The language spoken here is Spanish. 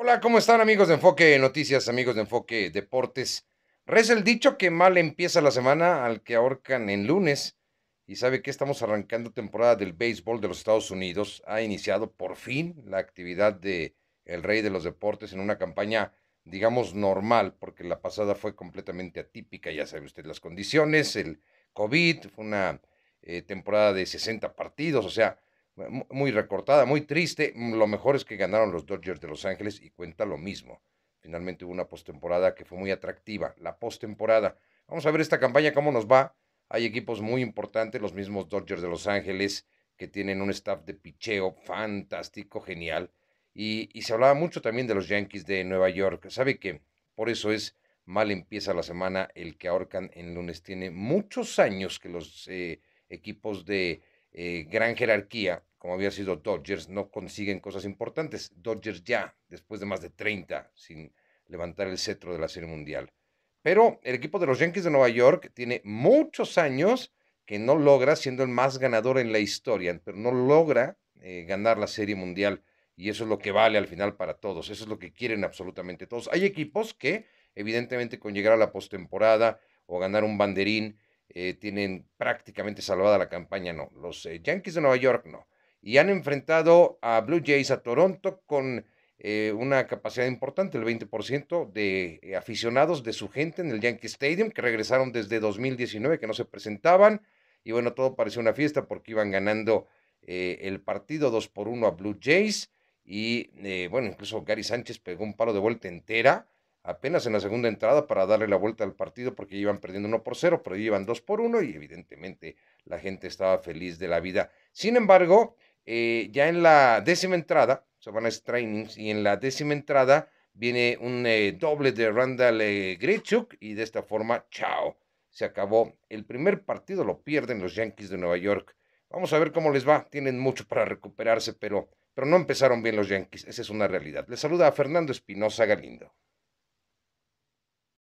Hola, ¿cómo están amigos de Enfoque Noticias, amigos de Enfoque Deportes? Reza el dicho que mal empieza la semana al que ahorcan en lunes y sabe que estamos arrancando temporada del béisbol de los Estados Unidos. Ha iniciado por fin la actividad de el rey de los deportes en una campaña, digamos, normal, porque la pasada fue completamente atípica, ya sabe usted las condiciones, el COVID, fue una eh, temporada de 60 partidos, o sea, muy recortada, muy triste. Mm, lo mejor es que ganaron los Dodgers de Los Ángeles y cuenta lo mismo. Finalmente hubo una postemporada que fue muy atractiva, la postemporada. Vamos a ver esta campaña cómo nos va. Hay equipos muy importantes, los mismos Dodgers de Los Ángeles, que tienen un staff de picheo fantástico, genial. Y, se hablaba mucho también de los Yankees de Nueva York. ¿Sabe que Por eso es mal empieza la semana el que ahorcan en lunes. Tiene muchos años que los eh, equipos de eh, gran jerarquía como había sido Dodgers, no consiguen cosas importantes. Dodgers ya, después de más de 30, sin levantar el cetro de la Serie Mundial. Pero el equipo de los Yankees de Nueva York tiene muchos años que no logra, siendo el más ganador en la historia, pero no logra eh, ganar la Serie Mundial. Y eso es lo que vale al final para todos. Eso es lo que quieren absolutamente todos. Hay equipos que, evidentemente, con llegar a la postemporada o ganar un banderín, eh, tienen prácticamente salvada la campaña. No, los eh, Yankees de Nueva York no y han enfrentado a Blue Jays a Toronto con eh, una capacidad importante, el 20% de eh, aficionados de su gente en el Yankee Stadium, que regresaron desde 2019, que no se presentaban. Y bueno, todo pareció una fiesta porque iban ganando eh, el partido 2 por 1 a Blue Jays. Y bueno, incluso Gary Sánchez pegó un palo de vuelta entera apenas en la segunda entrada para darle la vuelta al partido porque iban perdiendo 1 por 0, pero iban 2 por 1 y evidentemente la gente estaba feliz de la vida. Sin embargo, eh, ya en la décima entrada, se van a trainings, y en la décima entrada viene un eh, doble de Randall eh, Grechuk, y de esta forma, chao, se acabó. El primer partido lo pierden los Yankees de Nueva York. Vamos a ver cómo les va, tienen mucho para recuperarse, pero, pero no empezaron bien los Yankees, esa es una realidad. Les saluda a Fernando Espinosa Galindo.